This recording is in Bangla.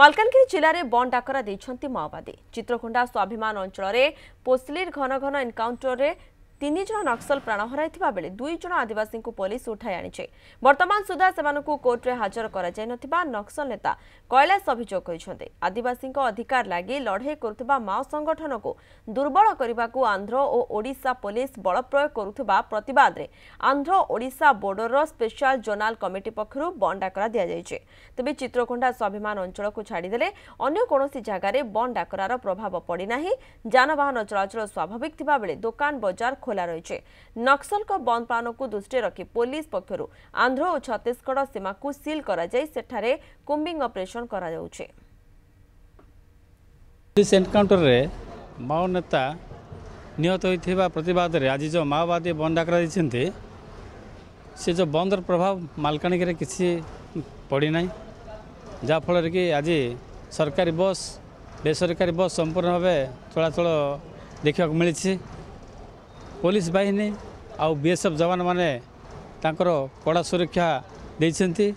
ମାଲକାନଗିରି ଜିଲ୍ଲାରେ ବନ୍ଦ ଡାକରା ଦେଇଛନ୍ତି ମାଓବାଦୀ ଚିତ୍ରକୋଣ୍ଡା ସ୍ୱାଭିମାନ ଅଞ୍ଚଳରେ ପୋସଲିର ଘନ ଘନ ଏନ୍କାଉଣ୍ଟରରେ তিন জন নক্সল প্রাণ হরাইথিবা বেলে দুই জন আদিবাসীଙ୍କୁ পুলিশ উঠাই আনিছে বর্তমান সুদ্ধা সেমানଙ୍କୁ কোর্টরে হাজর করা যাই নথিবা নক্সল নেতা কৈলাস অভিযোগ କରିଛନ୍ତି আদিবাসীଙ୍କ অধিকার লাগি লড়াই করুଥିବା মাও সংগঠনକୁ দুর্বল କରିବାକୁ আন্ধ্র ও ওড়িশা পুলিশ বল প্রয়োগ করুଥିବା প্রতিবাদে আন্ধ্র ওড়িশা বর্ডরর স্পেশাল জোনাল কমিটি পক্ষরু বন্ডা করা দিয়া যাইছে তবে চিত্রকোণ্ডা স্বাভিমান অঞ্চলকু ছাড়িদেলে অন্য কোণী জায়গায় বন্ডা করার প্রভাব পড়ি না যানবাহন চলাচল স্বাভাবিক থাকবে দোকান বজার খোলা ଖୋଲା ରହିଛି ନକ୍ସଲଙ୍କ ବନ୍ଦ ପାଳନକୁ ଦୃଷ୍ଟିରେ ରଖି ପୋଲିସ ପକ୍ଷରୁ ଆନ୍ଧ୍ର ଓ ଛତିଶଗଡ଼ ସୀମାକୁ ସିଲ୍ କରାଯାଇ ସେଠାରେ କୁମ୍ବିଂ ଅପରେସନ୍ କରାଯାଉଛି ପୁଲିସ ଏନକାଉଣ୍ଟରରେ ମାଓ ନେତା ନିହତ ହୋଇଥିବା ପ୍ରତିବାଦରେ ଆଜି ଯେଉଁ ମାଓବାଦୀ ବନ୍ଦ ଡାକରାଯାଇଛନ୍ତି ସେ ଯେଉଁ ବନ୍ଦର ପ୍ରଭାବ ମାଲକାନଗିରିରେ କିଛି ପଡ଼ିନାହିଁ ଯାହାଫଳରେ କି ଆଜି ସରକାରୀ ବସ୍ ବେସରକାରୀ ବସ୍ ସମ୍ପୂର୍ଣ୍ଣ ଭାବେ ଚଳାଚଳ ଦେଖିବାକୁ ମିଳିଛି ପୋଲିସ ବାହିନୀ ଆଉ ବିଏସ୍ଏଫ୍ ଯବାନମାନେ ତାଙ୍କର କଡ଼ା ସୁରକ୍ଷା ଦେଇଛନ୍ତି